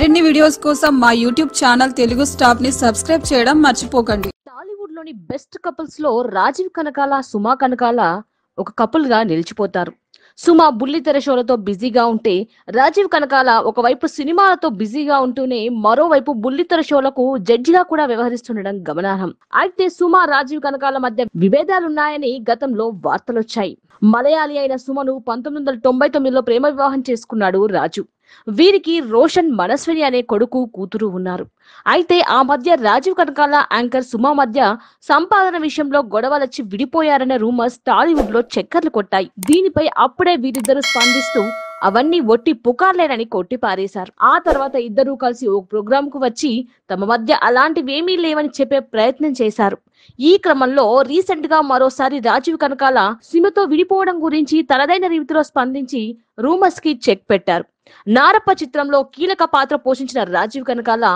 మరిన్ని వీడియోస్ కోసం మా యూట్యూబ్ ఛానల్ తెలుగు స్టాప్ ని సబ్స్క్రైబ్ చేయడం మర్చిపోకండి టాలీవుడ్ లోని బెస్ట్ కపుల్స్ లో రాజీవ్ కనకాల సుమా కనకాల ఒక కపుల్ గా నిలిచిపోతారు సుమా బుల్లితెర షోలతో బిజీగా ఉంటే రాజీవ్ కనకాల ఒకవైపు సినిమాలతో బిజీగా ఉంటూనే మరోవైపు బుల్లితెర షోలకు జడ్జిగా కూడా వ్యవహరిస్తుండడం గమనార్హం అయితే సుమా రాజీవ్ కనకాల మధ్య విభేదాలున్నాయని గతంలో వార్తలొచ్చాయి మలయాళీ అయిన సుమను పంతొమ్మిది వందల తొంభై తొమ్మిదిలో ప్రేమ వివాహం చేసుకున్నాడు రాజు వీరికి రోషన్ మనస్విని అనే కొడుకు కూతురు ఉన్నారు అయితే ఆ మధ్య రాజీవ్ కనకాల యాంకర్ సుమా మధ్య సంపాదన విషయంలో గొడవలొచ్చి విడిపోయారనే రూమర్స్ టాలీవుడ్ లో చక్కర్లు కొట్టాయి దీనిపై అప్పుడే వీరిద్దరు స్పందిస్తూ అవన్నీ ఒట్టి పుకార్లేనని కొట్టి పారేశారు ఆ తర్వాత ఇద్దరూ కలిసి ఒక ప్రోగ్రామ్ కు వచ్చి తమ మధ్య అలాంటివేమీ లేవని చెప్పే ప్రయత్నం చేశారు ఈ క్రమంలో రీసెంట్ గా మరోసారి రాజీవ్ కనకాల సిమతో విడిపోవడం గురించి తనదైన రీతిలో స్పందించి రూమర్స్ కి చెక్ పెట్టారు నారప్ప చిత్రంలో కీలక పాత్ర పోషించిన రాజీవ్ కనకాల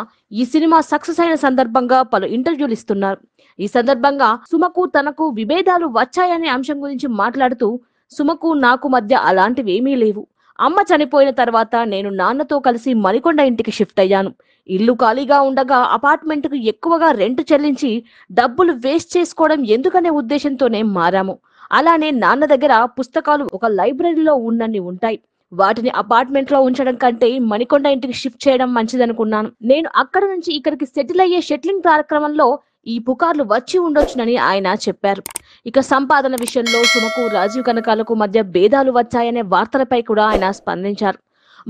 ఈ సినిమా సక్సెస్ అయిన సందర్భంగా పలు ఇంటర్వ్యూలు ఇస్తున్నారు ఈ సందర్భంగా సుమకు తనకు విభేదాలు వచ్చాయనే అంశం గురించి మాట్లాడుతూ సుమకు నాకు మధ్య అలాంటివి ఏమీ లేవు అమ్మ చనిపోయిన తర్వాత నేను నాన్నతో కలిసి మరికొండ ఇంటికి షిఫ్ట్ అయ్యాను ఇల్లు ఖాళీగా ఉండగా అపార్ట్మెంట్కు ఎక్కువగా రెంట్ చెల్లించి డబ్బులు వేస్ట్ చేసుకోవడం ఎందుకనే ఉద్దేశంతోనే మారాము అలానే నాన్న దగ్గర పుస్తకాలు ఒక లైబ్రరీలో ఉన్నన్ని ఉంటాయి వాటిని అపార్ట్మెంట్ లో ఉంచడం కంటే మణికొండ ఇంటికి షిఫ్ట్ చేయడం మంచిదనుకున్నాను నేను అక్కడ నుంచి ఇక్కడికి సెటిల్ అయ్యే షెట్లింగ్ కార్యక్రమంలో ఈ పుకార్లు వచ్చి ఉండొచ్చునని ఆయన చెప్పారు ఇక సంపాదన విషయంలో సుమకు రాజీవ్ కనకాలకు మధ్య భేదాలు వచ్చాయనే వార్తలపై కూడా ఆయన స్పందించారు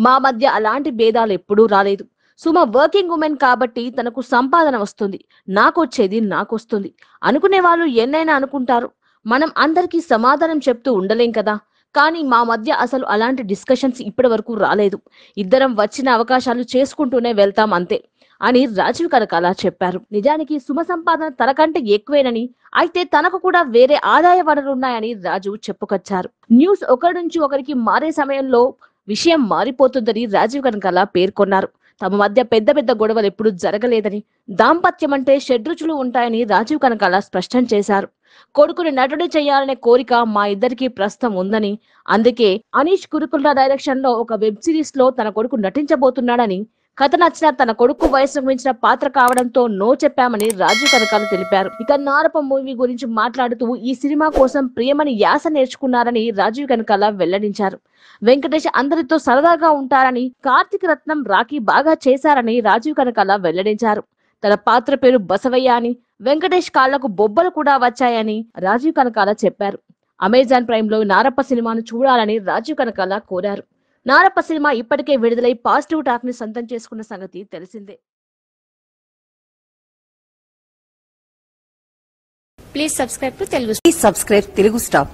మా మధ్య అలాంటి భేదాలు ఎప్పుడూ రాలేదు సుమ వర్కింగ్ ఉమెన్ కాబట్టి తనకు సంపాదన వస్తుంది నాకొచ్చేది నాకొస్తుంది అనుకునే వాళ్ళు ఎన్నైనా అనుకుంటారు మనం అందరికీ సమాధానం చెప్తూ ఉండలేం కదా కానీ మా మధ్య అసలు అలాంటి డిస్కషన్స్ ఇప్పటి వరకు రాలేదు ఇద్దరం వచ్చిన అవకాశాలు చేసుకుంటూనే వెళ్తాం అంతే అని రాజీవ్ అలా చెప్పారు నిజానికి సుమ సంపాదన తనకంటే ఎక్కువేనని అయితే తనకు కూడా వేరే ఆదాయ వనరులున్నాయని రాజు చెప్పుకొచ్చారు న్యూస్ ఒకరి నుంచి ఒకరికి మారే సమయంలో విషయం మారిపోతుందని రాజీవ్ కనకాల పేర్కొన్నారు తమ మధ్య పెద్ద పెద్ద గొడవలు ఎప్పుడు జరగలేదని దాంపత్యం అంటే షడ్రుచులు ఉంటాయని రాజీవ్ కనకాల స్పష్టం చేశారు కొడుకుని నటుడు చేయాలనే కోరిక మా ఇద్దరికి ప్రస్తుతం ఉందని అందుకే అనీష్ కురుకుల డైరెక్షన్ లో ఒక వెబ్ సిరీస్ లో తన కొడుకు నటించబోతున్నాడని కథ నచ్చిన తన కొడుకు వయసుకు మించిన పాత్ర కావడంతో నో చెప్పామని రాజు కనకాలు తెలిపారు ఇక నారప మూవీ గురించి మాట్లాడుతూ ఈ సినిమా కోసం ప్రియమని యాస నేర్చుకున్నారని రాజీవ్ కనకాల వెల్లడించారు వెంకటేష్ అందరితో సరదాగా ఉంటారని కార్తీక రత్నం రాఖీ బాగా చేశారని రాజీవ్ కనకాల వెల్లడించారు తన పాత్ర పేరు బసవయ్య అని వెంకటేష్ కాళ్లకు బొబ్బలు కూడా వచ్చాయని రాజీవ్ కనకాల చెప్పారు అమెజాన్ ప్రైమ్ లో నారప్ప సినిమాను చూడాలని రాజీవ్ కనకాల కోరారు నారప్ప సినిమా ఇప్పటికే విడుదలై పాజిటివ్ టాక్ ని సొంతం చేసుకున్న సంగతి తెలిసిందే please subscribe to Telugu please subscribe Telugu stop